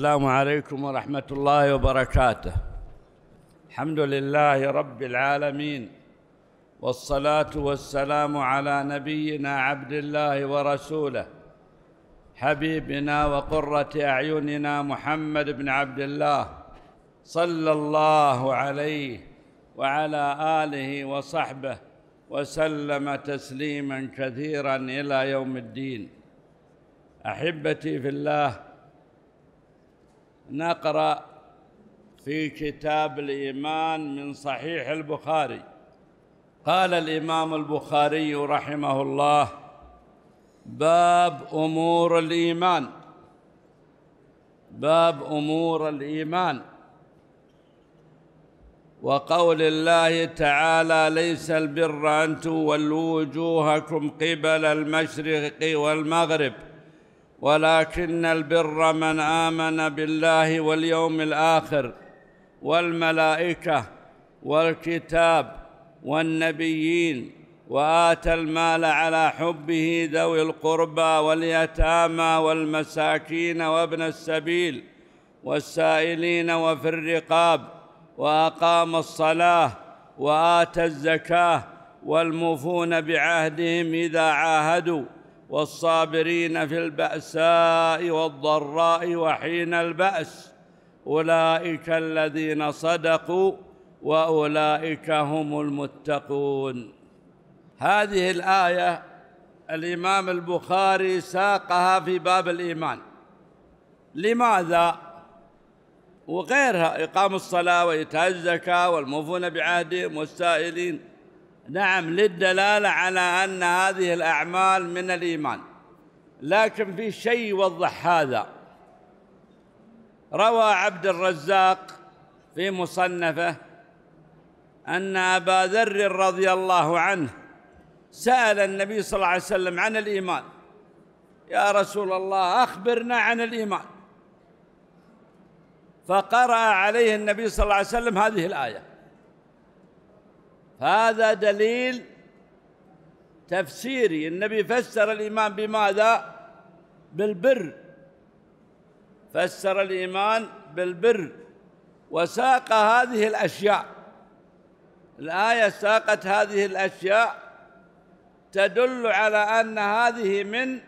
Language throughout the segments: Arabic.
السلام عليكم ورحمه الله وبركاته الحمد لله رب العالمين والصلاه والسلام على نبينا عبد الله ورسوله حبيبنا وقره اعيننا محمد بن عبد الله صلى الله عليه وعلى اله وصحبه وسلم تسليما كثيرا الى يوم الدين احبتي في الله نقرأ في كتاب الإيمان من صحيح البخاري قال الإمام البخاري رحمه الله باب أمور الإيمان باب أمور الإيمان وقول الله تعالى ليس البر أن تولوا وجوهكم قبل المشرق والمغرب ولكن البر من امن بالله واليوم الاخر والملائكه والكتاب والنبيين واتى المال على حبه ذوي القربى واليتامى والمساكين وابن السبيل والسائلين وفي الرقاب واقام الصلاه واتى الزكاه والمفون بعهدهم اذا عاهدوا والصابرين في البأساء والضراء وحين البأس أولئك الذين صدقوا وأولئك هم المتقون هذه الآية الإمام البخاري ساقها في باب الإيمان لماذا؟ وغيرها إقام الصلاة وإيتاء الزكاة والموفون بعهدهم والسائلين نعم للدلاله على ان هذه الاعمال من الايمان لكن في شيء يوضح هذا روى عبد الرزاق في مصنفه ان ابا ذر رضي الله عنه سال النبي صلى الله عليه وسلم عن الايمان يا رسول الله اخبرنا عن الايمان فقرأ عليه النبي صلى الله عليه وسلم هذه الآية هذا دليل تفسيري النبي فسر الإيمان بماذا؟ بالبر فسر الإيمان بالبر وساق هذه الأشياء الآية ساقت هذه الأشياء تدل على أن هذه من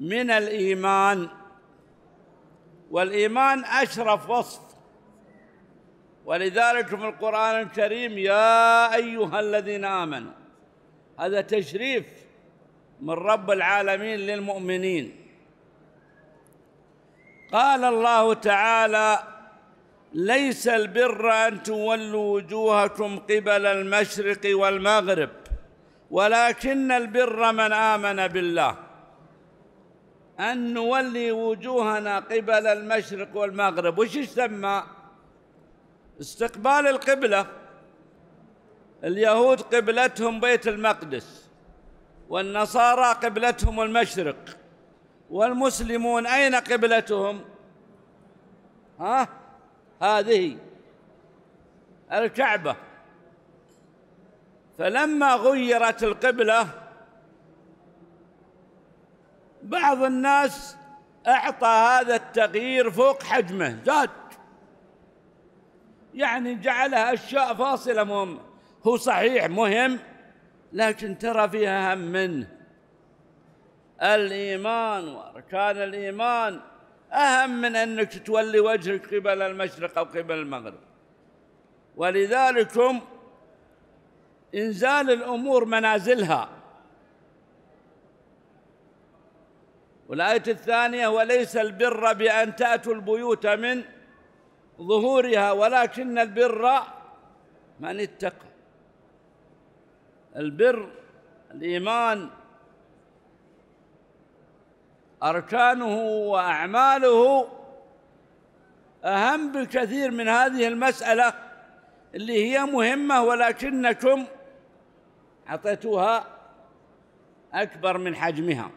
من الإيمان والإيمان أشرف وصف ولذلك في القرآن الكريم يا أيها الذين آمنوا هذا تشريف من رب العالمين للمؤمنين قال الله تعالى ليس البر أن تولوا وجوهكم قبل المشرق والمغرب ولكن البر من آمن بالله أن نولي وجوهنا قبل المشرق والمغرب وش يسمى؟ استقبال القبلة اليهود قبلتهم بيت المقدس والنصارى قبلتهم المشرق والمسلمون أين قبلتهم ها هذه الكعبة فلما غيرت القبلة بعض الناس أعطى هذا التغيير فوق حجمه زاد يعني جعلها أشياء فاصلة مهمة هو صحيح مهم لكن ترى فيها هم منه الإيمان وأركان الإيمان أهم من أنك تولي وجهك قبل المشرق أو قبل المغرب ولذلك إنزال الأمور منازلها والآية الثانية وليس البر بأن تأتوا البيوت من ظهورها ولكن البر من اتقى البر الإيمان أركانه وأعماله أهم بكثير من هذه المسألة اللي هي مهمة ولكنكم أعطيتوها أكبر من حجمها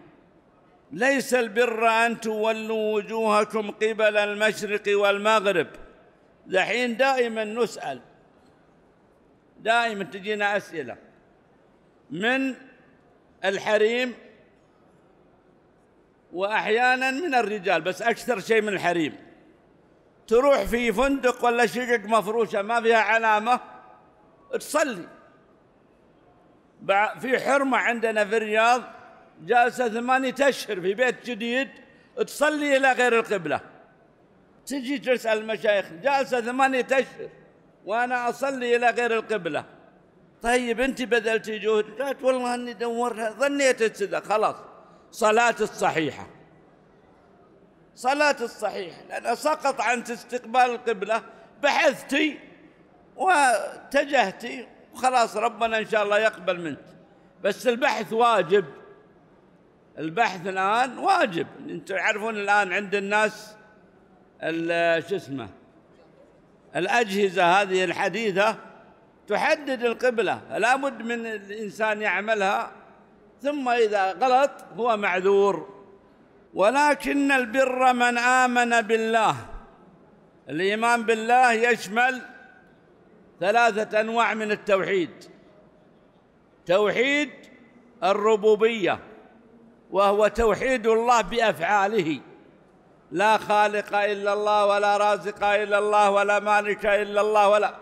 ليس البر أن تولوا وجوهكم قبل المشرق والمغرب دحين دائما نسأل دائما تجينا أسئلة من الحريم وأحيانا من الرجال بس أكثر شيء من الحريم تروح في فندق ولا شقق مفروشة ما فيها علامة تصلي في حرمة عندنا في الرياض جالسة ثمانية أشهر في بيت جديد تصلي إلى غير القبلة تجي تسأل المشايخ جالسة ثمانية أشهر وأنا أصلي إلى غير القبلة طيب أنت بذلتي جهد قالت والله أني دورها ظنيت كذا خلاص صلاة الصحيحة صلاة الصحيحة لأن سقط عن استقبال القبلة بحثتي واتجهتي وخلاص ربنا إن شاء الله يقبل منك بس البحث واجب البحث الآن واجب أنتم تعرفون الآن عند الناس شو اسمه الأجهزة هذه الحديثة تحدد القبلة لابد من الإنسان يعملها ثم إذا غلط هو معذور ولكن البر من آمن بالله الإيمان بالله يشمل ثلاثة أنواع من التوحيد توحيد الربوبية وهو توحيد الله بأفعاله لا خالق إلا الله ولا رازق إلا الله ولا مالك إلا الله ولا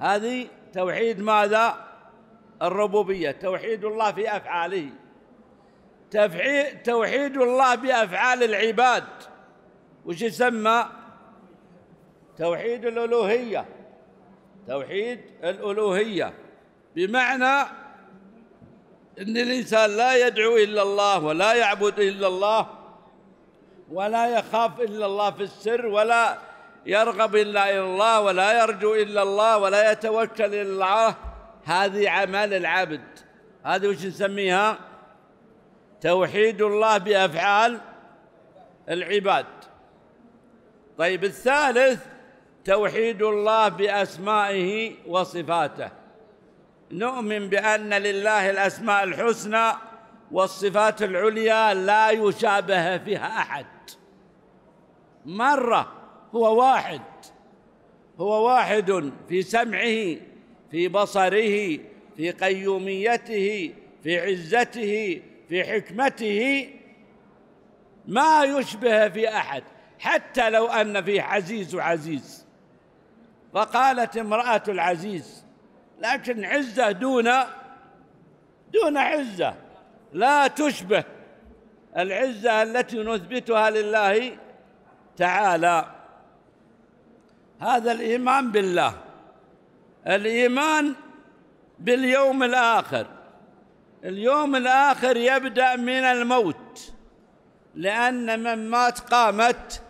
هذه توحيد ماذا الربوبية توحيد الله في أفعاله توحيد الله بأفعال العباد وش يسمى توحيد الألوهية توحيد الألوهية بمعنى أن الإنسان لا يدعو إلا الله ولا يعبد إلا الله ولا يخاف إلا الله في السر ولا يرغب إلا إلى الله ولا يرجو إلا الله ولا يتوكل إلا الله هذه أعمال العبد هذه وش نسميها توحيد الله بأفعال العباد طيب الثالث توحيد الله بأسمائه وصفاته نؤمن بأن لله الأسماء الحسنى والصفات العليا لا يشابه فيها أحد مرة هو واحد هو واحد في سمعه في بصره في قيوميته في عزته في حكمته ما يشبه في أحد حتى لو أن فيه عزيز وعزيز فقالت امرأة العزيز لكن عزة دون دون عزة لا تشبه العزة التي نثبتها لله تعالى هذا الايمان بالله الايمان باليوم الاخر اليوم الاخر يبدا من الموت لان من مات قامت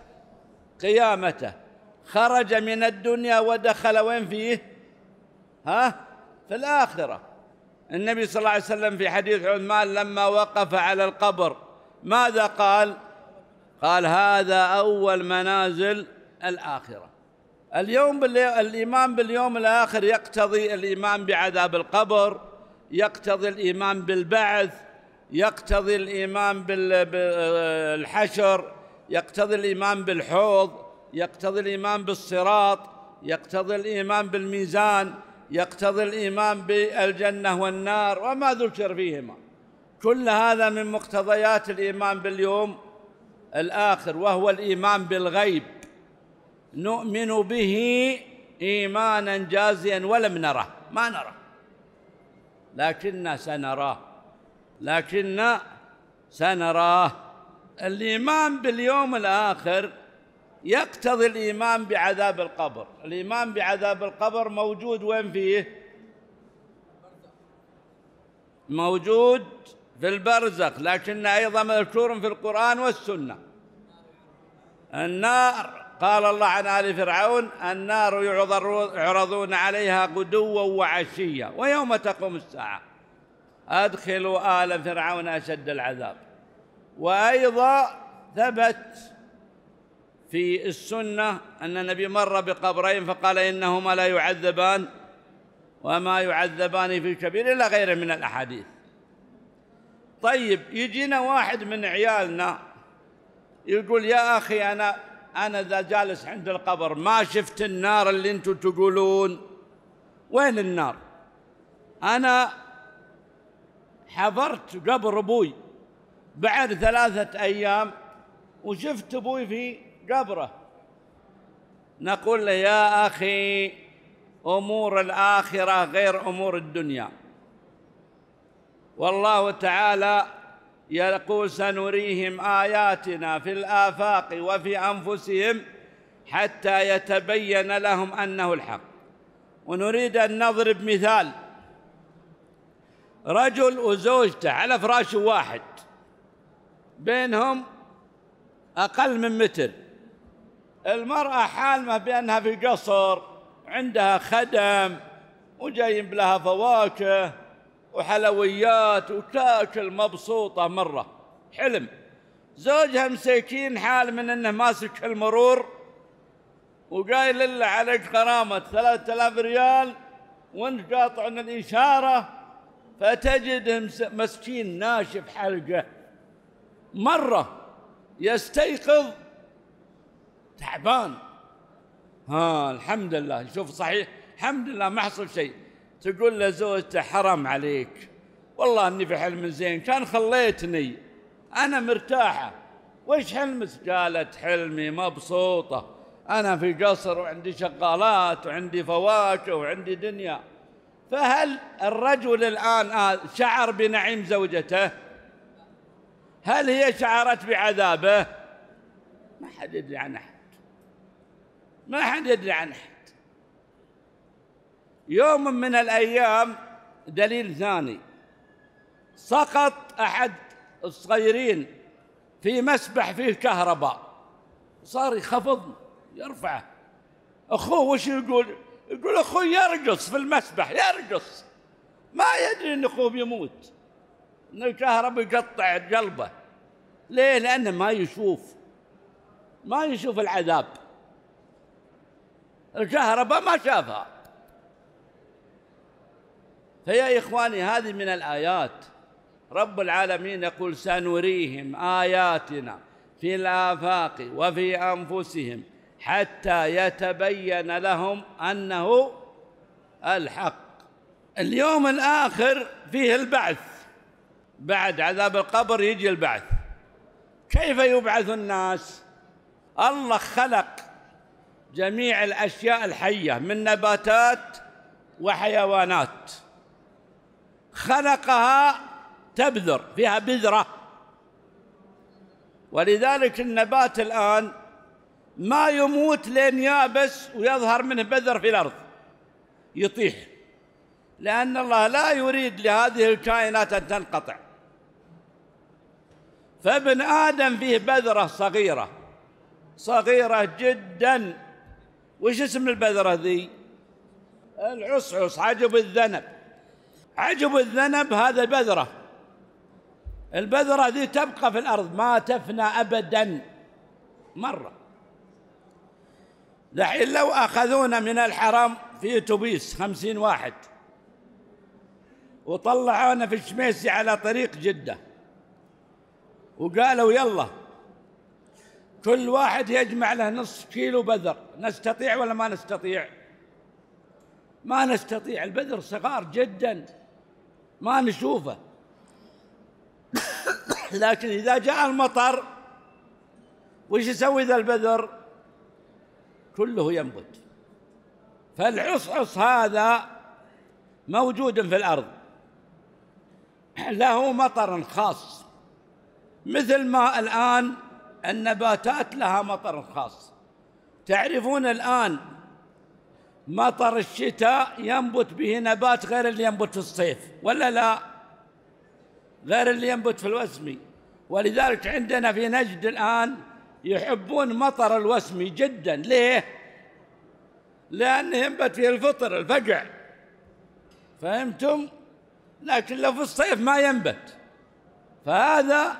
قيامته خرج من الدنيا ودخل وين فيه ها في الاخره النبي صلى الله عليه وسلم في حديث عثمان لما وقف على القبر ماذا قال قال هذا أول منازل الآخرة اليوم الإيمان باليوم الآخر يقتضي الإيمان بعذاب القبر يقتضي الإيمان بالبعث يقتضي الإيمان بالحشر آه، يقتضي الإيمان بالحوض يقتضي الإيمان بالصراط يقتضي الإيمان بالميزان يقتضي الإيمان بالجنة والنار وما ذكر فيهما كل هذا من مقتضيات الإيمان باليوم الآخر وهو الإيمان بالغيب نؤمن به إيمانا جازيا ولم نره ما نره لكن سنراه لكن سنراه الإيمان باليوم الآخر يقتضي الإيمان بعذاب القبر الإيمان بعذاب القبر موجود وين فيه موجود في البرزخ لكن أيضا مذكور في القرآن والسنة النار قال الله عن آل فرعون النار يعرضون عليها غدوا وعشيا ويوم تقوم الساعة أدخلوا آل فرعون أشد العذاب وأيضا ثبت في السنة أن النبي مر بقبرين فقال إنهما لا يعذبان وما يعذبان في كبير إلا غيره من الأحاديث طيب يجينا واحد من عيالنا يقول يا اخي انا انا ذا جالس عند القبر ما شفت النار اللي انتم تقولون وين النار انا حضرت قبر ابوي بعد ثلاثه ايام وشفت ابوي في قبره نقول له يا اخي امور الاخره غير امور الدنيا والله تعالى يقول سنريهم آياتنا في الآفاق وفي أنفسهم حتى يتبين لهم أنه الحق ونريد أن نضرب مثال رجل وزوجته على فراش واحد بينهم أقل من متر المرأة حالمة بأنها في قصر عندها خدم وجايب لها فواكه وحلويات وتاكل مبسوطة مرة حلم زوجها مساكين حال من انه ماسك المرور وقايل له عليك غرامة ثلاثة آلاف ريال وانت قاطع من الإشارة فتجد مسكين ناشف حلقه مرة يستيقظ تعبان ها الحمد لله شوف صحيح الحمد لله ما حصل شيء تقول لزوجته حرام عليك والله اني في حلم زين كان خليتني انا مرتاحه وش حلمك؟ قالت حلمي مبسوطه انا في قصر وعندي شغالات وعندي فواكه وعندي دنيا فهل الرجل الان آه، شعر بنعيم زوجته؟ هل هي شعرت بعذابه؟ ما حد يدري عن احد ما حد يدري عن احد يوم من الأيام دليل ثاني سقط أحد الصغيرين في مسبح فيه كهرباء صار يخفض يرفعه أخوه وش يقول يقول أخوه يرقص في المسبح يرقص ما يدري أن أخوه بيموت أن الكهرباء يقطع قلبه ليه لأنه ما يشوف ما يشوف العذاب الكهرباء ما شافها فيا إخواني هذه من الآيات رب العالمين يقول سنريهم آياتنا في الآفاق وفي أنفسهم حتى يتبين لهم أنه الحق اليوم الآخر فيه البعث بعد عذاب القبر يجي البعث كيف يبعث الناس الله خلق جميع الأشياء الحية من نباتات وحيوانات خلقها تبذر فيها بذرة ولذلك النبات الآن ما يموت لين يابس ويظهر منه بذر في الأرض يطيح لأن الله لا يريد لهذه الكائنات أن تنقطع فابن آدم فيه بذرة صغيرة صغيرة جدا وش اسم البذرة ذي؟ العصعص عجب الذنب عجب الذنب هذا البذرة البذرة ذي تبقى في الأرض ما تفنى أبدا مرة دحين لو أخذونا من الحرم في أتوبيس خمسين واحد وطلعونا في الشميسي على طريق جدة وقالوا يلا كل واحد يجمع له نصف كيلو بذر نستطيع ولا ما نستطيع ما نستطيع البذر صغار جداً ما نشوفه لكن إذا جاء المطر وش يسوي ذا البذر كله ينبت فالعصعص هذا موجود في الأرض له مطر خاص مثل ما الآن النباتات لها مطر خاص تعرفون الآن مطر الشتاء ينبت به نبات غير اللي ينبت في الصيف ولا لا غير اللي ينبت في الوسمي ولذلك عندنا في نجد الآن يحبون مطر الوسمي جدا ليه؟ لأنه ينبت فيه الفطر الفقع فهمتم؟ لكن لو في الصيف ما ينبت فهذا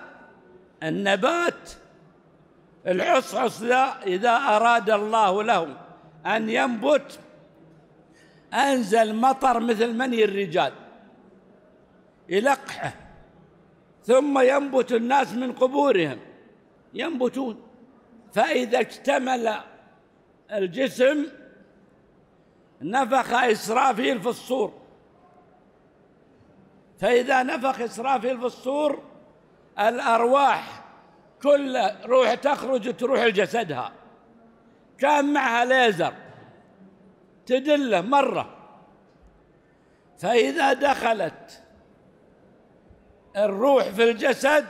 النبات الحصحص ذا إذا أراد الله له أن ينبت أنزل مطر مثل مني الرجال يلقحه ثم ينبت الناس من قبورهم ينبتون فإذا اكتمل الجسم نفخ إسرافيل في الصور فإذا نفخ إسرافيل في الصور الأرواح كل روح تخرج تروح لجسدها كان معها ليزر تدله مرة فإذا دخلت الروح في الجسد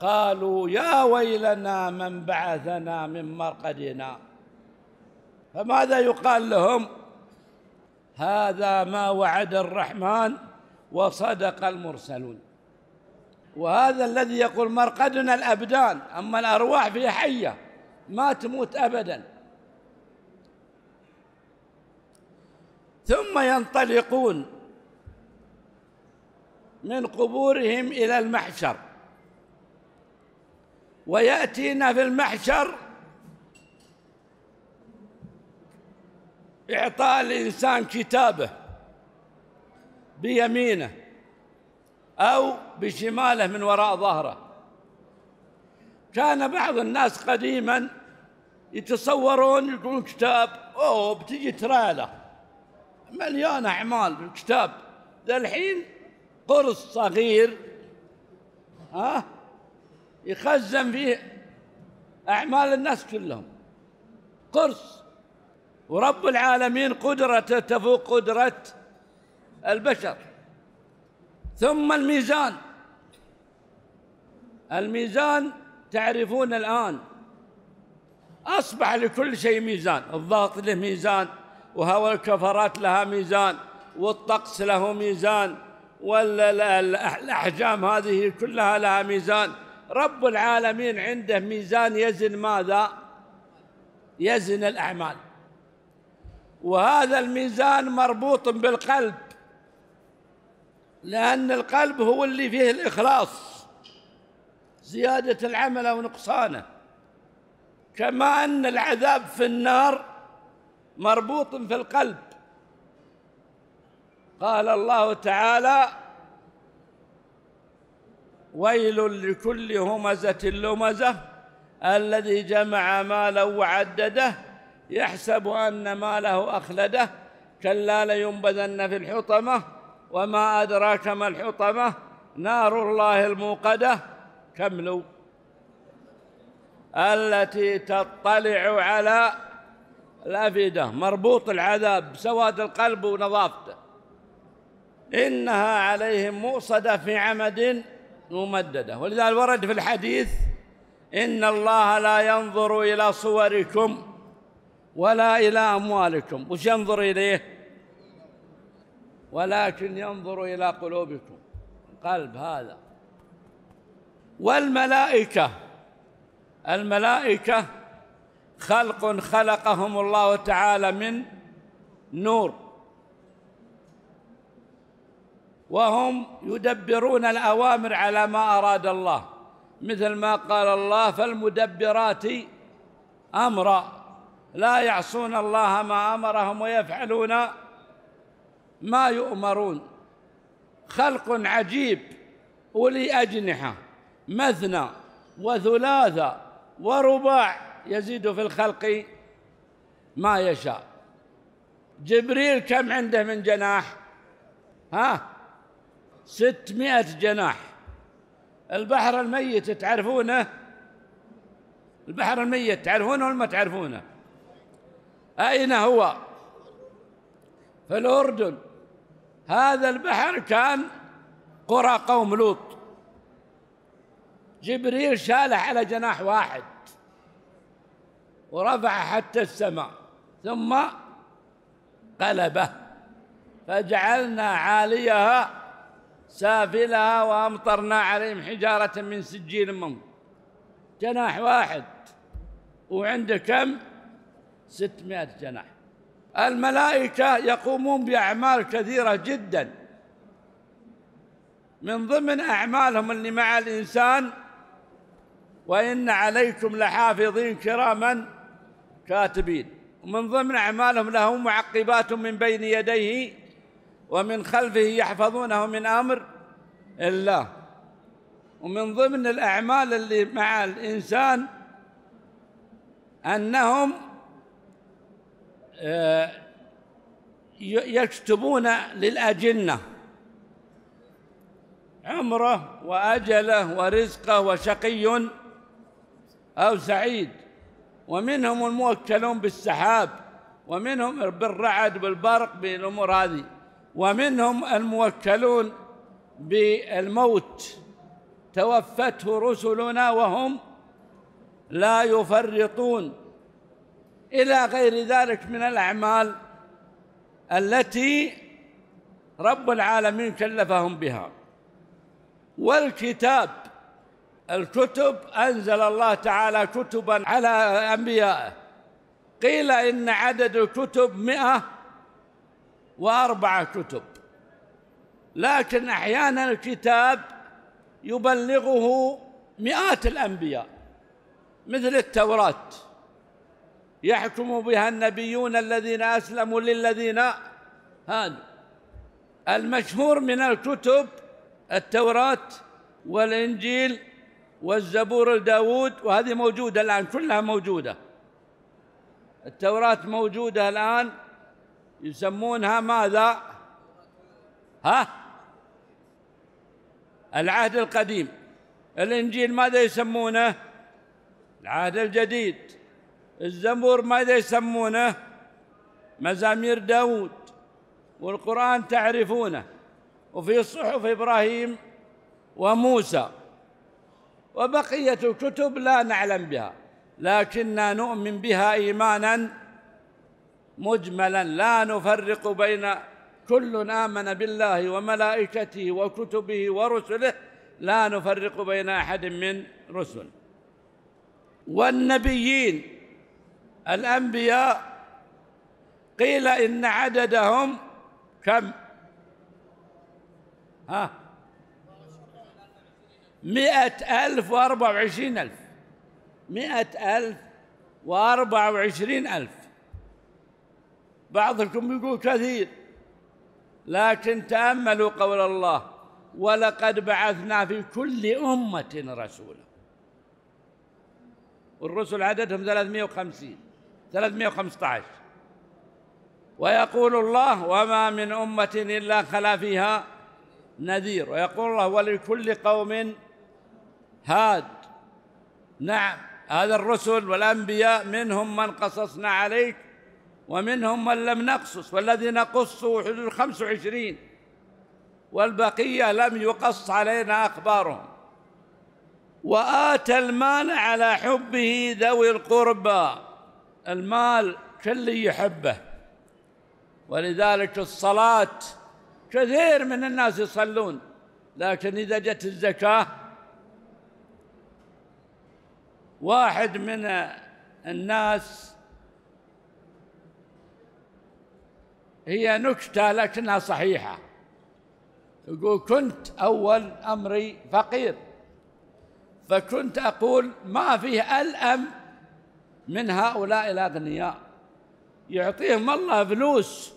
قالوا يا ويلنا من بعثنا من مرقدنا فماذا يقال لهم هذا ما وعد الرحمن وصدق المرسلون وهذا الذي يقول مرقدنا الأبدان أما الأرواح فهي حية ما تموت أبداً ثم ينطلقون من قبورهم إلى المحشر ويأتينا في المحشر إعطاء الإنسان كتابه بيمينه أو بشماله من وراء ظهره كان بعض الناس قديما يتصورون يقولون كتاب أوه بتجي تراله مليان أعمال بالكتاب للحين قرص صغير ها يخزن فيه أعمال الناس كلهم قرص ورب العالمين قدرته تفوق قدرة البشر ثم الميزان الميزان تعرفون الآن أصبح لكل شيء ميزان الضغط له ميزان وهوى الكفرات لها ميزان والطقس له ميزان والأحجام هذه كلها لها ميزان رب العالمين عنده ميزان يزن ماذا؟ يزن الأعمال وهذا الميزان مربوط بالقلب لأن القلب هو اللي فيه الإخلاص زيادة العمل أو نقصانه كما أن العذاب في النار مربوط في القلب قال الله تعالى ويل لكل همزه لمزه الذي جمع مالا وعدده يحسب ان ماله اخلده كلا لينبذن في الحطمه وما ادراك ما الحطمه نار الله الموقده كملوا التي تطلع على الأفئدة مربوط العذاب سواد القلب ونظافته إنها عليهم مؤصدة في عمد ممددة ولذلك ورد في الحديث إن الله لا ينظر إلى صوركم ولا إلى أموالكم وش ينظر إليه ولكن ينظر إلى قلوبكم القلب هذا والملائكة الملائكة خلق خلقهم الله تعالى من نور وهم يدبرون الأوامر على ما أراد الله مثل ما قال الله فالمدبرات أمرا لا يعصون الله ما أمرهم ويفعلون ما يؤمرون خلق عجيب أولي أجنحة مثنى وثلاثة ورباع يزيد في الخلق ما يشاء جبريل كم عنده من جناح ها ستمائة جناح البحر الميت تعرفونه البحر الميت تعرفونه ولا ما تعرفونه أين هو في الأردن هذا البحر كان قرى قوم لوط جبريل شاله على جناح واحد ورفع حتى السماء ثم قلبه فجعلنا عاليها سافلها وأمطرنا عليهم حجارة من سجيل من جناح واحد وعنده كم ستمائة جناح الملائكة يقومون بأعمال كثيرة جدا من ضمن أعمالهم اللي مع الإنسان وإن عليكم لحافظين كراما كاتبين ومن ضمن أعمالهم له معقبات من بين يديه ومن خلفه يحفظونه من أمر الله ومن ضمن الأعمال اللي مع الإنسان أنهم آه، يكتبون للأجنة عمره وأجله ورزقه وشقي أو سعيد ومنهم الموكلون بالسحاب ومنهم بالرعد بالبرق بالامور هذه ومنهم الموكلون بالموت توفته رسلنا وهم لا يفرطون الى غير ذلك من الاعمال التي رب العالمين كلفهم بها والكتاب الكتب أنزل الله تعالى كتبا على أنبيائه قيل إن عدد الكتب مئة وأربعة كتب لكن أحيانا الكتاب يبلغه مئات الأنبياء مثل التوراة يحكم بها النبيون الذين أسلموا للذين هادوا المشهور من الكتب التوراة والإنجيل والزبور لداود وهذه موجودة الآن كلها موجودة التوراة موجودة الآن يسمونها ماذا ها العهد القديم الإنجيل ماذا يسمونه العهد الجديد الزبور ماذا يسمونه مزامير داود والقرآن تعرفونه وفي صحف إبراهيم وموسى وبقية الكتب لا نعلم بها لكننا نؤمن بها إيمانا مجملا لا نفرق بين كل آمن بالله وملائكته وكتبه ورسله لا نفرق بين أحد من رسل والنبيين الأنبياء قيل إن عددهم كم ها مئة ألف وأربعة وعشرين ألف مئة ألف وأربعة وعشرين ألف بعضكم يقول كثير لكن تأملوا قول الله ولقد بعثنا في كل أمة رسولا والرسل عددهم 350 315 ويقول الله وما من أمة إلا خلا فيها نذير ويقول الله ولكل قوم هاد نعم هذا الرسل والأنبياء منهم من قصصنا عليك ومنهم من لم نقصص والذي نقصه حدود 25 والبقية لم يقص علينا أخبارهم وآتى المال على حبه ذوي القربى المال كل يحبه ولذلك الصلاة كثير من الناس يصلون لكن إذا جت الزكاة واحد من الناس هي نكتة لكنها صحيحة يقول كنت أول أمري فقير فكنت أقول ما فيه ألأم من هؤلاء الأغنياء يعطيهم الله فلوس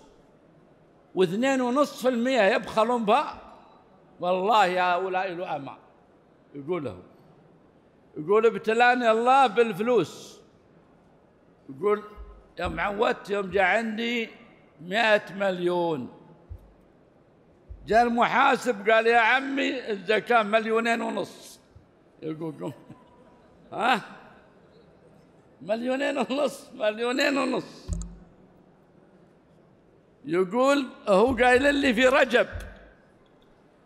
واثنين ونصف المئة يبخلون بها والله هؤلاء لؤماء يقول لهم يقول ابتلاني الله بالفلوس يقول يوم عودت يوم جاء عندي مئة مليون جاء المحاسب قال يا عمي الزكاة مليونين ونص يقول ها مليونين ونص مليونين ونص يقول هو قايل لي في رجب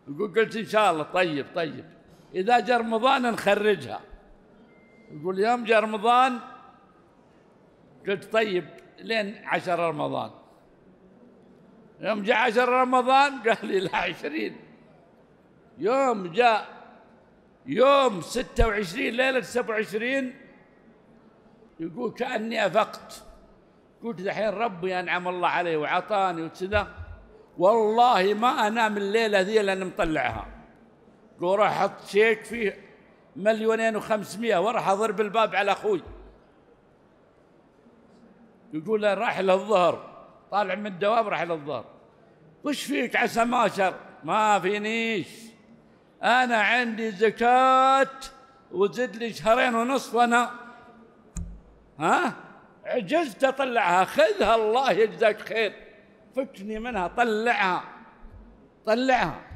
يقول قلت ان شاء الله طيب طيب اذا جاء رمضان نخرجها يقول يوم جاء رمضان قلت طيب لين عشر رمضان يوم جاء عشر رمضان قال لي لا عشرين يوم جاء يوم ستة وعشرين ليلة سبعة وعشرين يقول كأني أفقت قلت دحين ربي أنعم الله عليه وعطاني وكذا والله ما أنام الليلة ذي لأن مطلعها قلت روح أحط شيك فيه مليونين وخمسمائة وراح أضرب الباب على أخوي يقول له راح للظهر طالع من الدوام راح للظهر وش فيك عسى ما شر ما فينيش أنا عندي زكاة وزد لي شهرين ونص وأنا ها عجزت أطلعها خذها الله يجزاك خير فكني منها طلعها طلعها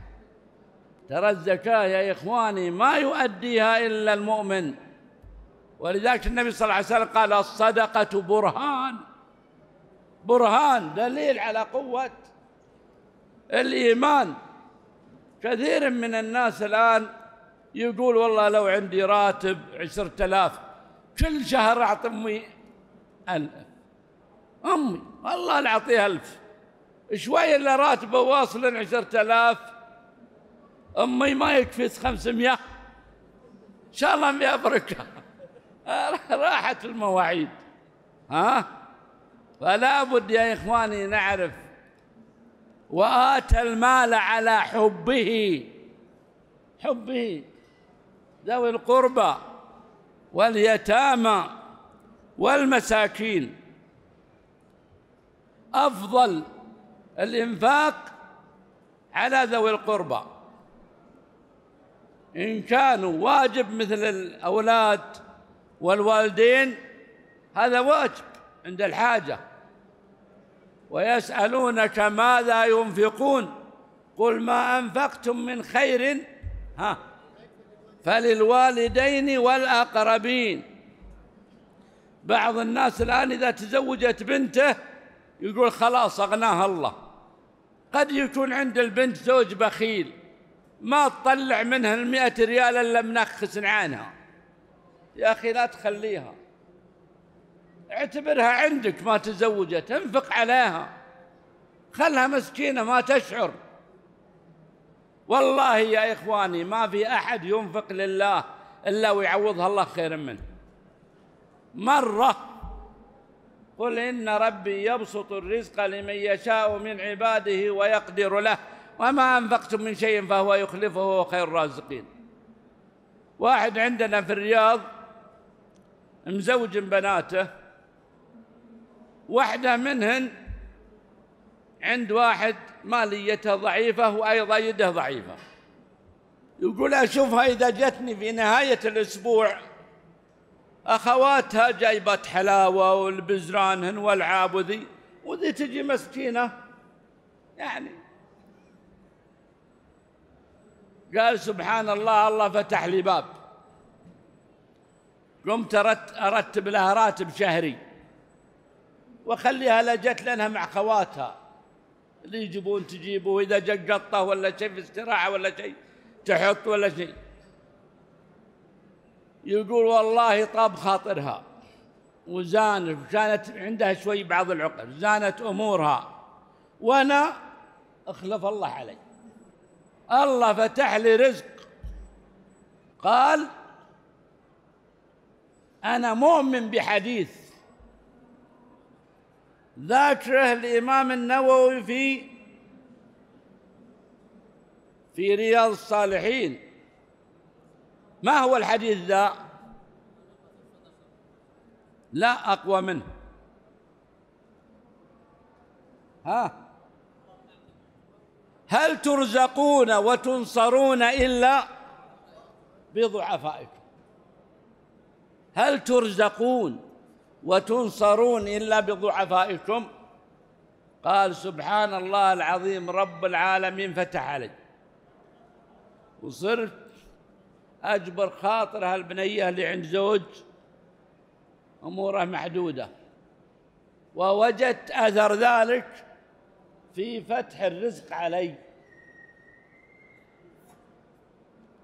ترى الزكاة يا إخواني ما يؤديها إلا المؤمن ولذلك النبي صلى الله عليه وسلم قال الصدقة برهان برهان دليل على قوة الإيمان كثير من الناس الآن يقول والله لو عندي راتب عشرة آلاف كل شهر أعطي أمي ألف أمي والله أعطيها ألف شوي إلا راتبه واصل عشرة آلاف امي ما يكفي 500 ان شاء الله 100 بركه راحت المواعيد ها فلا بد يا اخواني نعرف واتى المال على حبه حبه ذوي القربى واليتامى والمساكين افضل الانفاق على ذوي القربى إن كانوا واجب مثل الأولاد والوالدين هذا واجب عند الحاجة ويسألونك ماذا ينفقون قل ما أنفقتم من خير ها فللوالدين والأقربين بعض الناس الآن إذا تزوجت بنته يقول خلاص أغناها الله قد يكون عند البنت زوج بخيل ما تطلع منها المئة ريال إلا منخس نعانها يا أخي لا تخليها اعتبرها عندك ما تزوجت انفق عليها خلها مسكينة ما تشعر والله يا إخواني ما في أحد ينفق لله إلا ويعوضها الله خيرا منه مرة قل إن ربي يبسط الرزق لمن يشاء من عباده ويقدر له وما أنفقتم من شيء فهو يخلفه وهو خير الرازقين واحد عندنا في الرياض مزوج بناته واحدة منهن عند واحد ماليته ضعيفة وأيضا يده ضعيفة يقول أشوفها إذا جتني في نهاية الأسبوع أخواتها جايبات حلاوة والبزرانهن والعاب وذي وذي تجي مسكينة يعني قال سبحان الله الله فتح لي باب قمت ارتب لها راتب شهري واخليها لا جت لانها مع خواتها اللي يجيبون تجيبه واذا جت قطه ولا شيء في استراحه ولا شيء تحط ولا شيء يقول والله طاب خاطرها وزانت وكانت عندها شوي بعض العقد زانت امورها وانا اخلف الله علي الله فتح لي رزق قال أنا مؤمن بحديث ذاكره الإمام النووي في في رياض الصالحين ما هو الحديث ذا لا أقوى منه ها هل ترزقون وتنصرون إلا بضعفائكم هل ترزقون وتنصرون إلا بضعفائكم قال سبحان الله العظيم رب العالمين فتح علي وصرت أجبر خاطر هالبنية اللي عند زوج أموره محدودة ووجدت أثر ذلك في فتح الرزق علي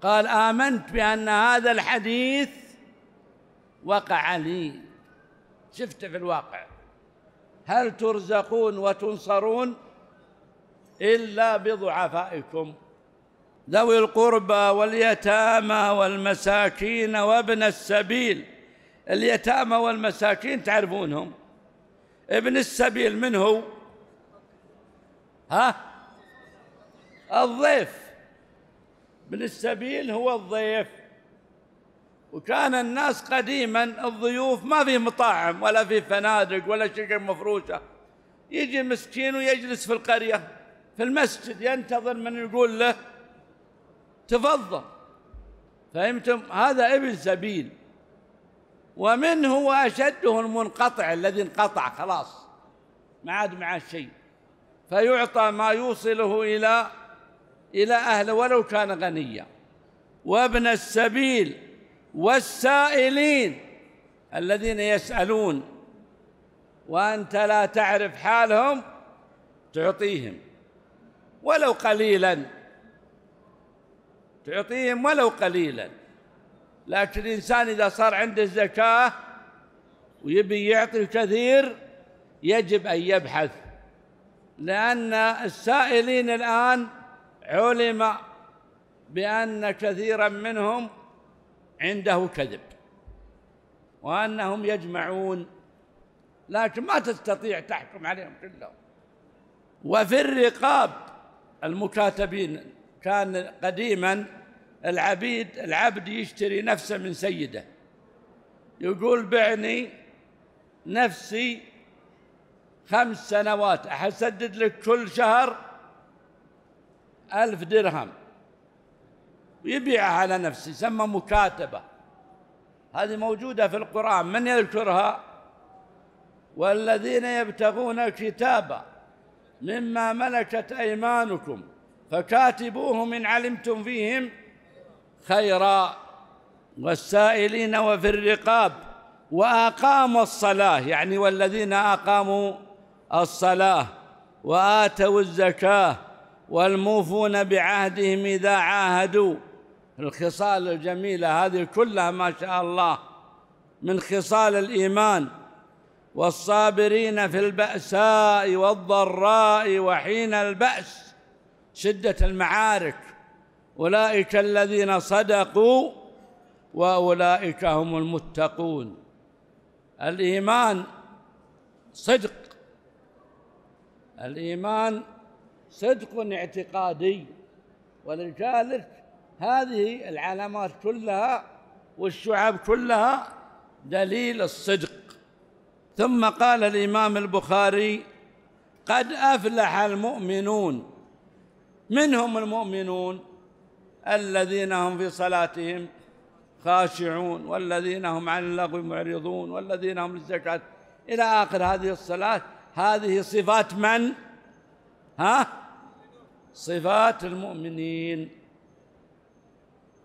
قال آمنت بأن هذا الحديث وقع لي شفت في الواقع هل ترزقون وتنصرون إلا بضعفائكم ذوي القربى واليتامى والمساكين وابن السبيل اليتامى والمساكين تعرفونهم ابن السبيل من هو؟ ها الضيف من السبيل هو الضيف وكان الناس قديما الضيوف ما في مطاعم ولا في فنادق ولا شقق مفروشه يجي مسكين ويجلس في القريه في المسجد ينتظر من يقول له تفضل فهمتم هذا ابن سبيل ومن هو أشده المنقطع الذي انقطع خلاص ما عاد معه شيء فيعطى ما يوصله إلى إلى أهله ولو كان غنيا وابن السبيل والسائلين الذين يسألون وأنت لا تعرف حالهم تعطيهم ولو قليلا تعطيهم ولو قليلا لكن الإنسان إذا صار عنده زكاة ويبي يعطي كثير يجب أن يبحث لأن السائلين الآن علم بأن كثيرا منهم عنده كذب وأنهم يجمعون لكن ما تستطيع تحكم عليهم كلهم وفي الرقاب المكاتبين كان قديما العبيد العبد يشتري نفسه من سيده يقول بعني نفسي خمس سنوات أحسدد لك كل شهر ألف درهم يبيعها على نفسه يسمى مكاتبة هذه موجودة في القرآن من يذكرها والذين يبتغون الكتاب مما ملكت أيمانكم فكاتبوهم إن علمتم فيهم خيرا والسائلين وفي الرقاب وأقاموا الصلاة يعني والذين أقاموا الصلاة وآتوا الزكاة والموفون بعهدهم إذا عاهدوا الخصال الجميلة هذه كلها ما شاء الله من خصال الإيمان والصابرين في البأساء والضراء وحين البأس شدة المعارك أولئك الذين صدقوا وأولئك هم المتقون الإيمان صدق الإيمان صدق اعتقادي ولذلك هذه العلامات كلها والشعب كلها دليل الصدق ثم قال الإمام البخاري قد أفلح المؤمنون منهم المؤمنون الذين هم في صلاتهم خاشعون والذين هم عن اللغو معرضون والذين هم للزكاة إلى آخر هذه الصلاة هذه صفات من ها صفات المؤمنين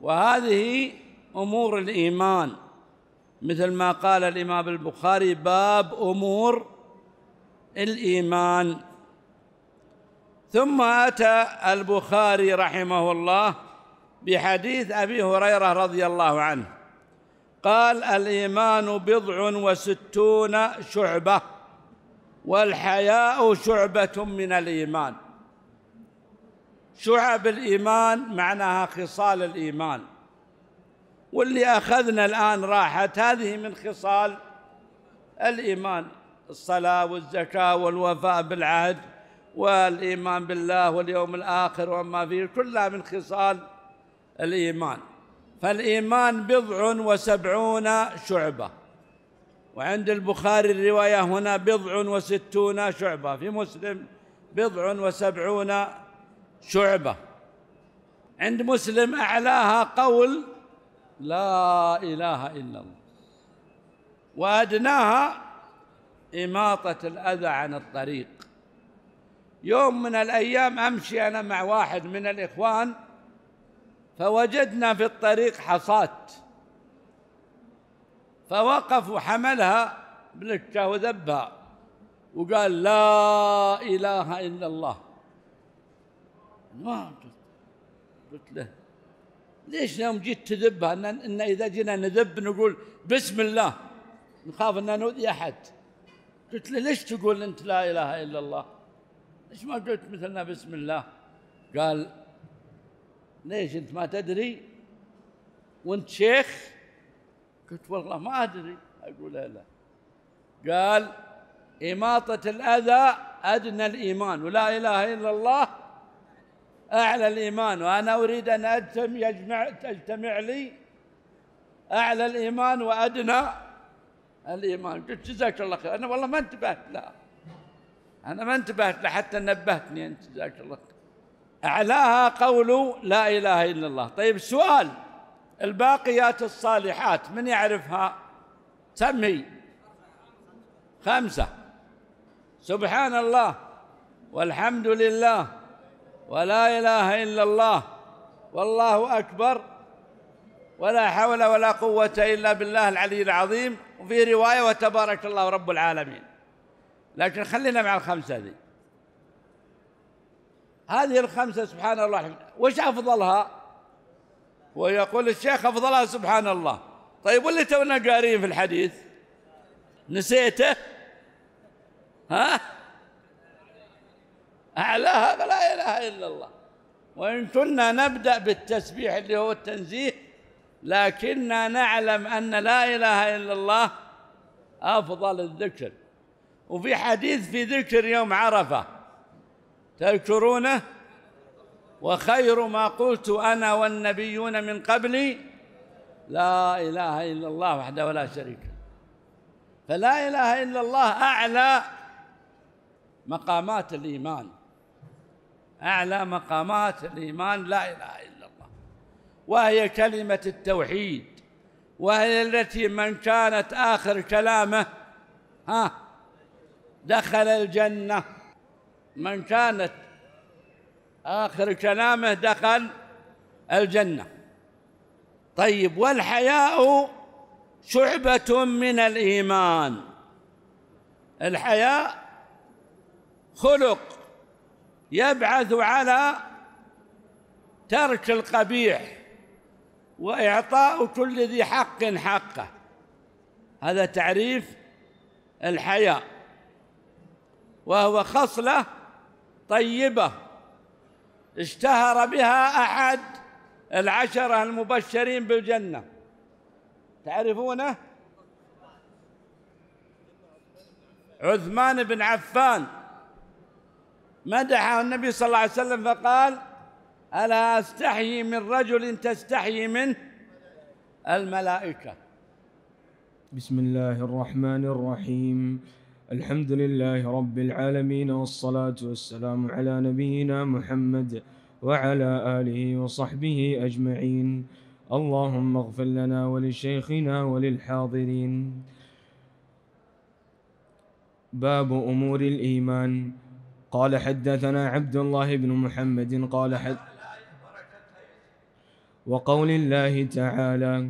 وهذه امور الايمان مثل ما قال الامام البخاري باب امور الايمان ثم اتى البخاري رحمه الله بحديث ابي هريره رضي الله عنه قال الايمان بضع وستون شعبه والحياء شعبة من الإيمان شعب الإيمان معناها خصال الإيمان واللي أخذنا الآن راحت هذه من خصال الإيمان الصلاة والزكاة والوفاء بالعهد والإيمان بالله واليوم الآخر وما فيه كلها من خصال الإيمان فالإيمان بضع وسبعون شعبة وعند البخاري الرواية هنا بضع وستون شعبة في مسلم بضع وسبعون شعبة عند مسلم أعلاها قول لا إله إلا الله وأدناها إماطة الأذى عن الطريق يوم من الأيام أمشي أنا مع واحد من الإخوان فوجدنا في الطريق حصات فوقف وحملها بلكة وذبها وقال لا إله إلا الله ما قلت له ليش يوم جيت تذبها إن إذا جينا نذب نقول بسم الله نخاف أن نؤذي أحد قلت له ليش تقول أنت لا إله إلا الله ليش ما قلت مثلنا بسم الله قال ليش أنت ما تدري وأنت شيخ قلت والله ما أدري أقول لا قال إماطة الأذى أدنى الإيمان ولا إله إلا الله أعلى الإيمان وأنا أريد أن أجتمع يجمع تجتمع لي أعلى الإيمان وأدنى الإيمان قلت جزاك الله خير أنا والله ما انتبهت لا أنا ما انتبهت لحتى نبهتني أنت جزاك الله خير أعلاها قول لا إله إلا الله طيب سؤال الباقيات الصالحات من يعرفها سمي خمسة سبحان الله والحمد لله ولا إله إلا الله والله أكبر ولا حول ولا قوة إلا بالله العلي العظيم وفي رواية وتبارك الله رب العالمين لكن خلينا مع الخمسة هذه هذه الخمسة سبحان الله وش أفضلها ويقول الشيخ أفضلها سبحان الله طيب واللي تونا قارين في الحديث نسيته ها أعلاها لا إله إلا الله وإن كنا نبدأ بالتسبيح اللي هو التنزيه لكننا نعلم أن لا إله إلا الله أفضل الذكر وفي حديث في ذكر يوم عرفة تذكرونه وخير ما قلت أنا والنبيون من قبلي لا إله إلا الله وحده ولا شريك فلا إله إلا الله أعلى مقامات الإيمان أعلى مقامات الإيمان لا إله إلا الله وهي كلمة التوحيد وهي التي من كانت آخر كلامه ها دخل الجنة من كانت آخر كلامه دخل الجنة طيب والحياء شعبة من الإيمان الحياء خلق يبعث على ترك القبيح وإعطاء كل ذي حق حقه هذا تعريف الحياء وهو خصلة طيبة اشتهر بها أحد العشرة المبشرين بالجنة تعرفونه عثمان بن عفان مدحه النبي صلى الله عليه وسلم فقال ألا أستحيي من رجل تستحيي منه الملائكة بسم الله الرحمن الرحيم الحمد لله رب العالمين والصلاة والسلام على نبينا محمد وعلى آله وصحبه أجمعين اللهم اغفر لنا ولشيخنا وللحاضرين باب أمور الإيمان قال حدثنا عبد الله بن محمد قال حد وقول الله تعالى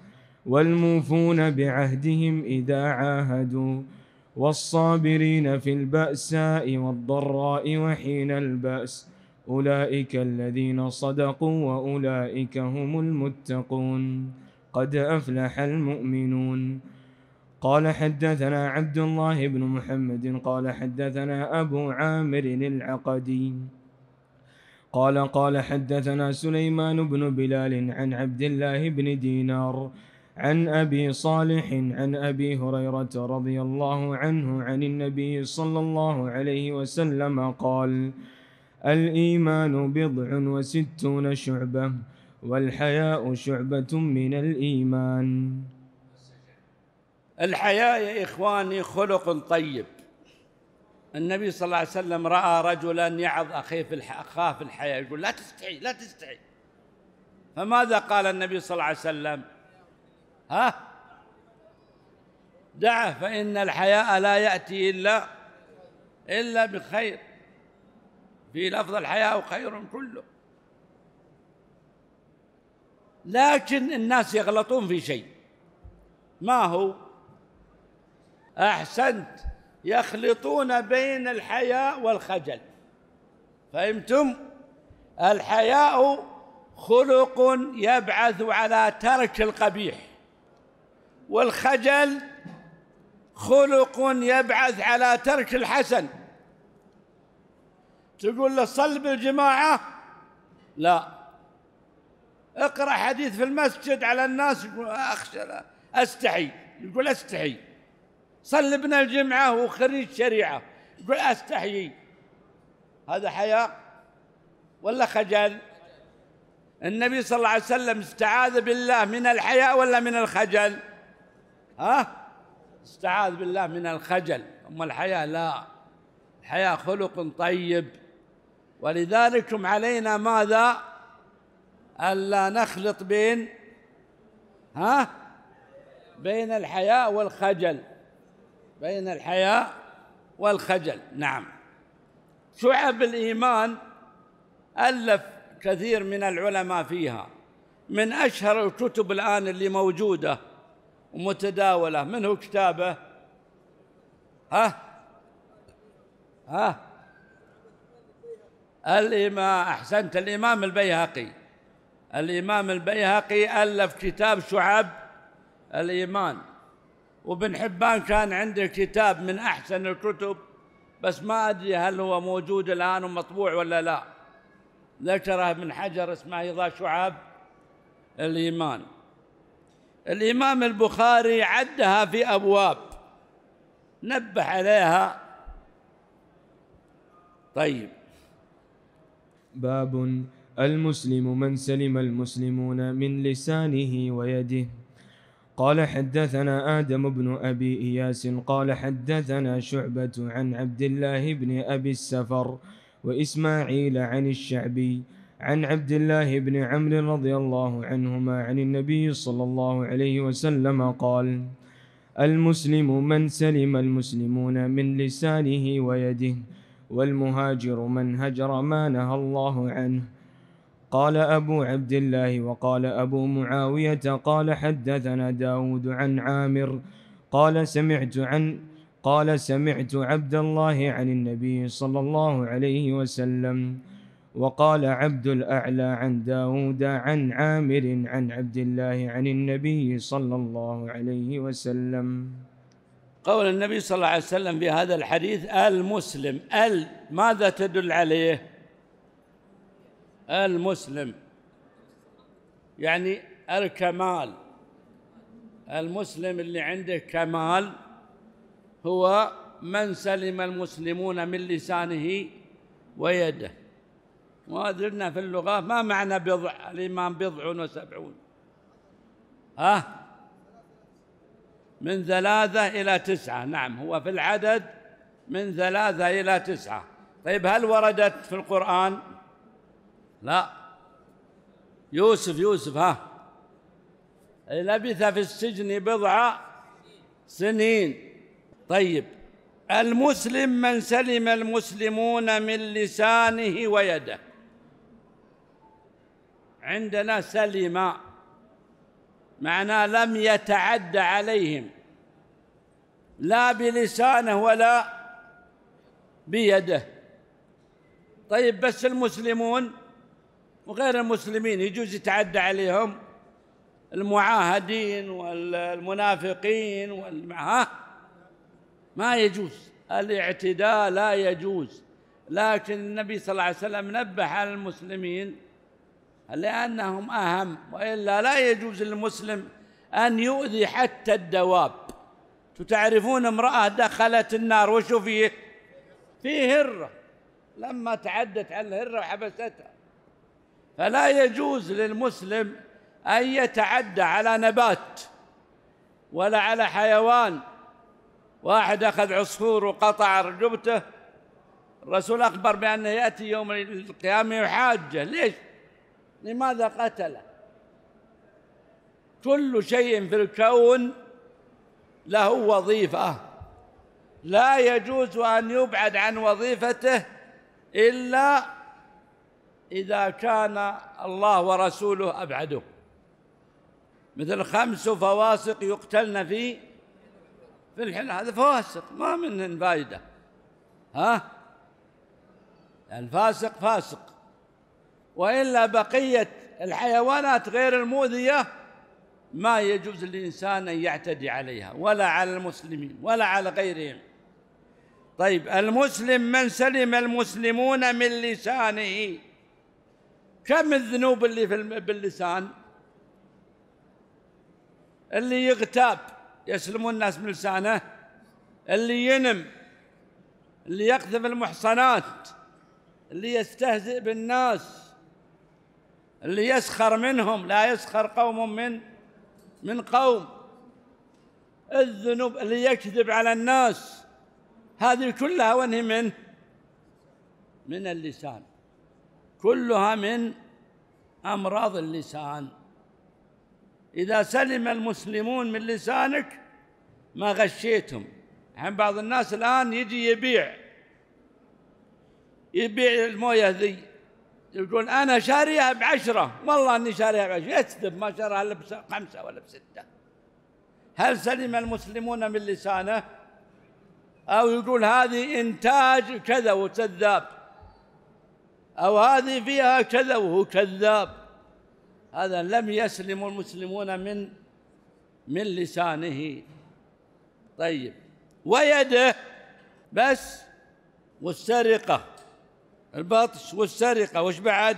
والموفون بعهدهم إذا عاهدوا والصابرين في البأساء والضراء وحين البأس أولئك الذين صدقوا وأولئك هم المتقون قد أفلح المؤمنون قال حدثنا عبد الله بن محمد قال حدثنا أبو عامر العقدي قال قال حدثنا سليمان بن بلال عن عبد الله بن دينار عن أبي صالح عن أبي هريرة رضي الله عنه عن النبي صلى الله عليه وسلم قال الإيمان بضع وستون شعبة والحياء شعبة من الإيمان الحياء يا إخواني خلق طيب النبي صلى الله عليه وسلم رأى رجلا يعظ أخيه في أخاه في الحياء يقول لا تستحي لا تستحي فماذا قال النبي صلى الله عليه وسلم ها دعه فإن الحياء لا يأتي إلا إلا بخير في لفظ الحياء خير كله لكن الناس يغلطون في شيء ما هو أحسنت يخلطون بين الحياء والخجل فهمتم الحياء خلق يبعث على ترك القبيح والخجل خلق يبعث على ترك الحسن تقول له صل بالجماعة لا اقرأ حديث في المسجد على الناس يقول أخشى أستحي يقول أستحي صل بنا الجمعة وخريج شريعة يقول أستحي هذا حياء ولا خجل النبي صلى الله عليه وسلم استعاذ بالله من الحياء ولا من الخجل؟ ها استعاذ بالله من الخجل أما الحياة لا الحياة خلق طيب ولذلك علينا ماذا ألا نخلط بين ها بين الحياء والخجل بين الحياء والخجل نعم شعب الإيمان ألف كثير من العلماء فيها من أشهر الكتب الآن اللي موجوده ومتداولة من هو كتابه ها ها الإمام أحسنت الإمام البيهقي الإمام البيهقي ألف كتاب شعب الإيمان وابن حبان كان عنده كتاب من أحسن الكتب بس ما أدري هل هو موجود الآن ومطبوع ولا لا ذكره من حجر اسمه أيضا شعب الإيمان الإمام البخاري عدها في أبواب نبه عليها طيب باب المسلم من سلم المسلمون من لسانه ويده قال حدثنا آدم بن أبي إياس قال حدثنا شعبة عن عبد الله بن أبي السفر وإسماعيل عن الشعبي عن عبد الله بن عمرو رضي الله عنهما عن النبي صلى الله عليه وسلم قال المسلم من سلم المسلمون من لسانه ويده والمهاجر من هجر ما نهى الله عنه قال أبو عبد الله وقال أبو معاوية قال حدثنا داود عن عامر قال سمعت عن قال سمعت عبد الله عن النبي صلى الله عليه وسلم وقال عبد الأعلى عن داود عن عامر عن عبد الله عن النبي صلى الله عليه وسلم قول النبي صلى الله عليه وسلم في هذا الحديث المسلم ال ماذا تدل عليه المسلم يعني الكمال المسلم اللي عنده كمال هو من سلم المسلمون من لسانه ويده وأدلنا في اللغة ما معنى بضع الإمام بضع وسبعون ها من ثلاثة إلى تسعة نعم هو في العدد من ثلاثة إلى تسعة طيب هل وردت في القرآن لا يوسف يوسف ها لبث في السجن بضع سنين طيب المسلم من سلم المسلمون من لسانه ويده عندنا سلم معناه لم يتعد عليهم لا بلسانه ولا بيده طيب بس المسلمون وغير المسلمين يجوز يتعدى عليهم المعاهدين والمنافقين والمعاه ما يجوز الاعتداء لا يجوز لكن النبي صلى الله عليه وسلم نبه على المسلمين لأنهم أهم وإلا لا يجوز للمسلم أن يؤذي حتى الدواب تعرفون امرأة دخلت النار وشو فيه فيه هرة لما تعدت على الهرة وحبستها فلا يجوز للمسلم أن يتعدى على نبات ولا على حيوان واحد أخذ عصفور وقطع رجبته الرسول أخبر بأنه يأتي يوم القيامة يحاجه ليش؟ لماذا قتله كل شيء في الكون له وظيفة لا يجوز أن يبعد عن وظيفته إلا إذا كان الله ورسوله أبعده مثل خمس فواسق يقتلن في في الحين هذا فواسق ما منهن فائدة ها الفاسق فاسق والا بقيه الحيوانات غير المؤذيه ما يجوز للانسان ان يعتدي عليها ولا على المسلمين ولا على غيرهم طيب المسلم من سلم المسلمون من لسانه كم الذنوب اللي في باللسان اللي يغتاب يسلمون الناس من لسانه اللي ينم اللي يقذف المحصنات اللي يستهزئ بالناس اللي يسخر منهم لا يسخر قوم من من قوم الذنوب اللي يكذب على الناس هذه كلها وانهي من من اللسان كلها من امراض اللسان اذا سلم المسلمون من لسانك ما غشيتهم عن بعض الناس الان يجي يبيع يبيع المويه ذي يقول أنا شاريها بعشرة والله أني شاريها بعشرة يكذب ما شراها إلا بخمسة ولا بستة هل سلم المسلمون من لسانه أو يقول هذه إنتاج كذا وكذاب أو هذه فيها كذا وهو كذاب هذا لم يسلم المسلمون من من لسانه طيب ويده بس والسرقه البطش والسرقة وش بعد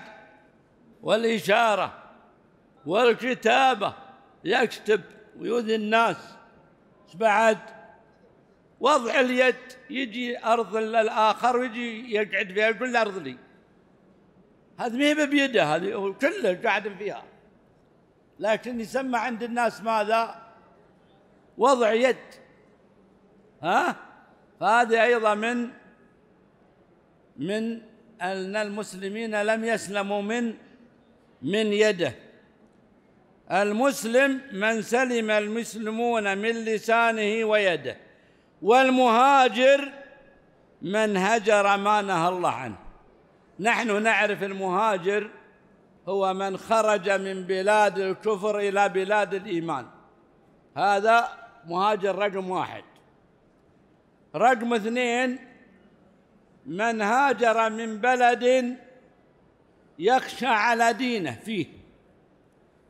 والإشارة والكتابة يكتب ويؤذي الناس ايش بعد وضع اليد يجي أرض الآخر ويجي يقعد فيها يقول أرض لي هذه مهمة بيده هذه كله قاعد فيها لكن يسمى عند الناس ماذا وضع يد ها فهذه أيضا من من أن المسلمين لم يسلموا من من يده المسلم من سلم المسلمون من لسانه ويده والمهاجر من هجر ما نهى الله عنه نحن نعرف المهاجر هو من خرج من بلاد الكفر إلى بلاد الإيمان هذا مهاجر رقم واحد رقم اثنين من هاجر من بلد يخشى على دينه فيه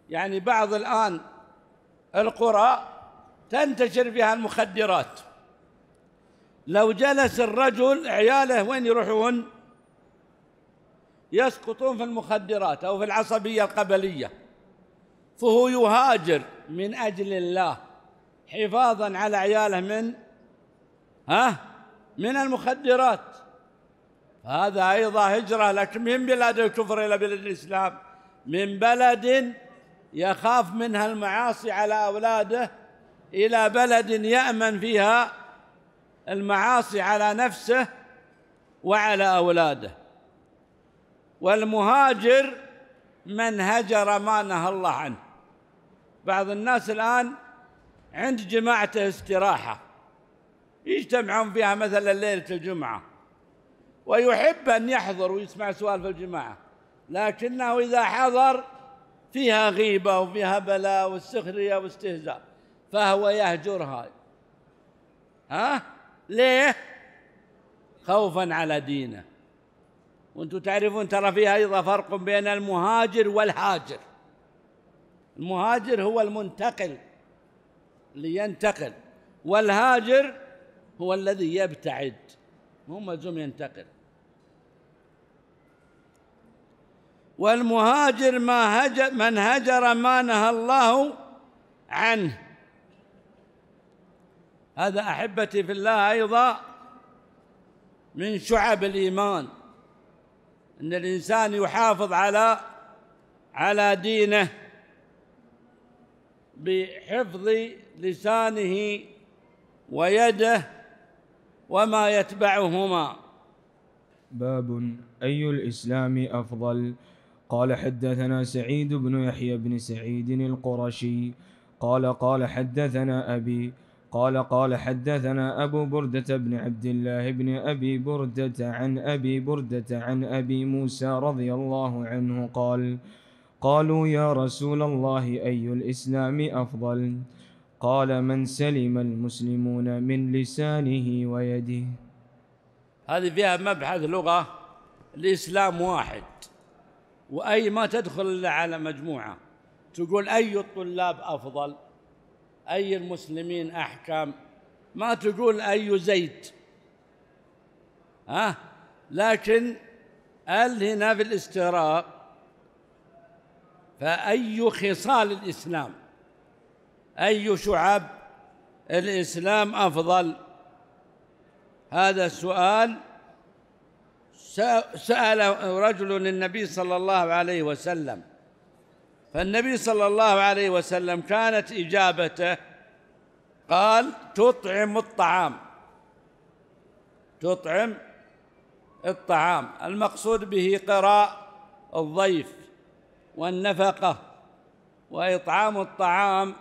يعني بعض الآن القرى تنتشر فيها المخدرات لو جلس الرجل عياله وين يروحون يسقطون في المخدرات أو في العصبية القبلية فهو يهاجر من أجل الله حفاظا على عياله من ها من المخدرات هذا أيضا هجرة لكن من بلاد الكفر إلى بلاد الإسلام من بلد يخاف منها المعاصي على أولاده إلى بلد يأمن فيها المعاصي على نفسه وعلى أولاده والمهاجر من هجر ما نهى الله عنه بعض الناس الآن عند جماعته استراحة يجتمعون فيها مثلا ليلة الجمعة ويحب أن يحضر ويسمع سوالف الجماعة لكنه إذا حضر فيها غيبة وفيها بلاء والسخرية واستهزاء فهو يهجرها ها ليه خوفا على دينه وانتم تعرفون ترى فيها ايضا فرق بين المهاجر والهاجر المهاجر هو المنتقل لينتقل والهاجر هو الذي يبتعد مو ملزوم ينتقل والمهاجر ما هجر من هجر ما نهى الله عنه هذا احبتي في الله ايضا من شعب الايمان ان الانسان يحافظ على على دينه بحفظ لسانه ويده وما يتبعهما باب أي الإسلام أفضل قال حدثنا سعيد بن يحيى بن سعيد القرشي قال قال حدثنا أبي قال قال حدثنا أبو بردة بن عبد الله بن أبي بردة عن أبي بردة عن أبي موسى رضي الله عنه قال قالوا يا رسول الله أي الإسلام أفضل قال من سلم المسلمون من لسانه ويده هذه فيها مبحث لغة الإسلام واحد وأي ما تدخل إلا على مجموعة تقول أي الطلاب أفضل أي المسلمين أحكام ما تقول أي زيد ها لكن ال هنا في الاستغراق فأي خصال الإسلام أي شعب الإسلام أفضل هذا السؤال سأل رجل للنبي صلى الله عليه وسلم فالنبي صلى الله عليه وسلم كانت إجابته قال تطعم الطعام تطعم الطعام المقصود به قراء الضيف والنفقة وإطعام الطعام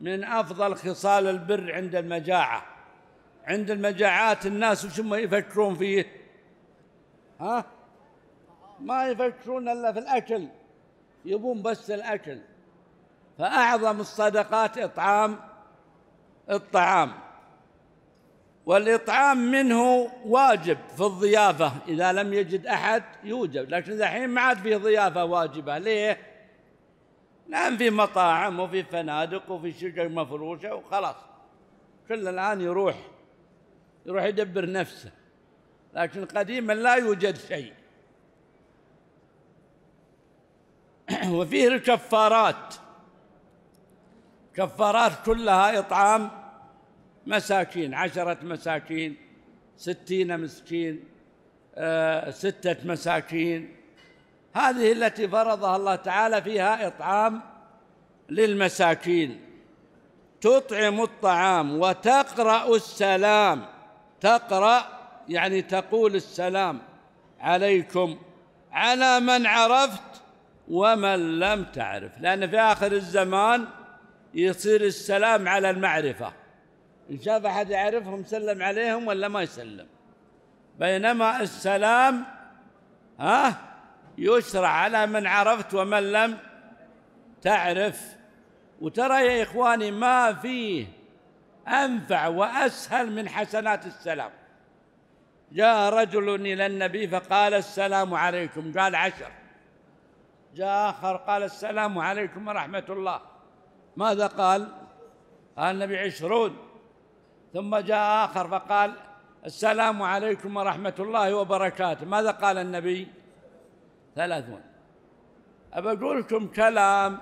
من افضل خصال البر عند المجاعه عند المجاعات الناس وش ما يفكرون فيه ها ما يفكرون الا في الاكل يبون بس الاكل فاعظم الصدقات اطعام الطعام والاطعام منه واجب في الضيافه اذا لم يجد احد يوجب لكن الحين ما عاد في ضيافه واجبه ليه الآن نعم، في مطاعم وفي فنادق وفي شقق مفروشة وخلاص كل الآن يروح يروح يدبر نفسه لكن قديما لا يوجد شيء وفيه الكفارات كفارات كلها إطعام مساكين عشرة مساكين ستين مسكين آه، ستة مساكين هذه التي فرضها الله تعالى فيها إطعام للمساكين تطعم الطعام وتقرأ السلام تقرأ يعني تقول السلام عليكم على من عرفت ومن لم تعرف لأن في آخر الزمان يصير السلام على المعرفة إن شاف أحد يعرفهم سلم عليهم ولا ما يسلم بينما السلام ها يشرع على من عرفت ومن لم تعرف وترى يا إخواني ما فيه أنفع وأسهل من حسنات السلام جاء رجل إلى النبي فقال السلام عليكم قال عشر جاء آخر قال السلام عليكم ورحمة الله ماذا قال قال النبي عشرون ثم جاء آخر فقال السلام عليكم ورحمة الله وبركاته ماذا قال النبي ثلاثون أبى لكم كلام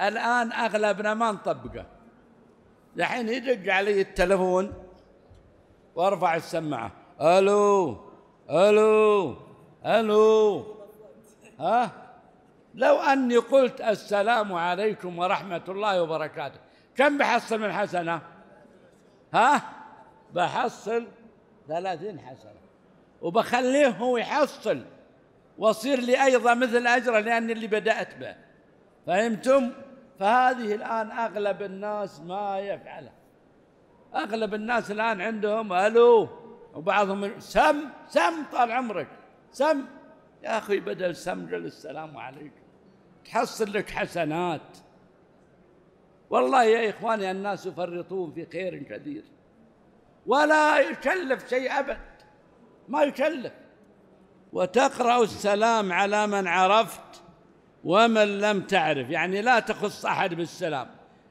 الآن أغلبنا ما نطبقه دحين يدق علي التلفون وارفع السماعة ألو ألو ألو ها لو أني قلت السلام عليكم ورحمة الله وبركاته كم بحصل من حسنة ها بحصل ثلاثين حسنة وبخليه هو يحصل واصير لي ايضا مثل اجره لاني اللي بدات به فهمتم فهذه الان اغلب الناس ما يفعلها اغلب الناس الان عندهم الو وبعضهم سم سم طال عمرك سم يا اخي بدل سم قل السلام عليكم تحصل لك حسنات والله يا اخواني الناس يفرطون في خير كثير ولا يكلف شيء ابد ما يكلف وتقرأ السلام على من عرفت ومن لم تعرف يعني لا تخص أحد بالسلام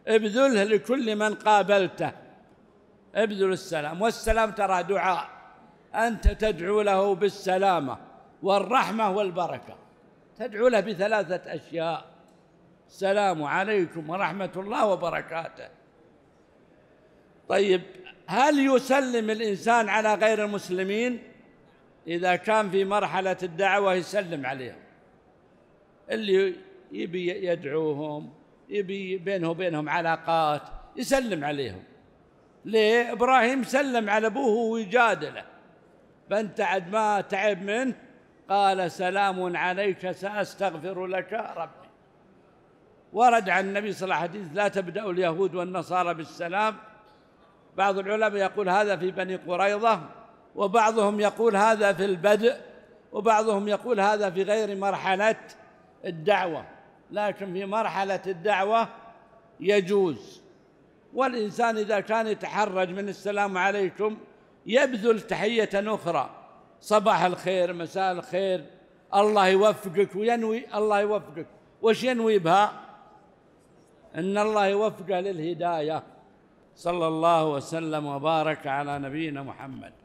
ابذله لكل من قابلته ابذل السلام والسلام ترى دعاء أنت تدعو له بالسلامة والرحمة والبركة تدعو له بثلاثة أشياء السلام عليكم ورحمة الله وبركاته طيب هل يسلم الإنسان على غير المسلمين؟ إذا كان في مرحلة الدعوة يسلم عليهم اللي يبي يدعوهم يبي بينه وبينهم علاقات يسلم عليهم ليه إبراهيم سلم على أبوه ويجادله فأنت عد ما تعب منه قال سلام عليك سأستغفر لك ربي ورد عن النبي صلى الله عليه وسلم لا تبدأ اليهود والنصارى بالسلام بعض العلماء يقول هذا في بني قريظة وبعضهم يقول هذا في البدء وبعضهم يقول هذا في غير مرحلة الدعوة لكن في مرحلة الدعوة يجوز والإنسان إذا كان يتحرج من السلام عليكم يبذل تحية أخرى صباح الخير مساء الخير الله يوفقك وينوي الله يوفقك وش ينوي بها ان الله يوفقه للهدايه صلى الله وسلم وبارك على نبينا محمد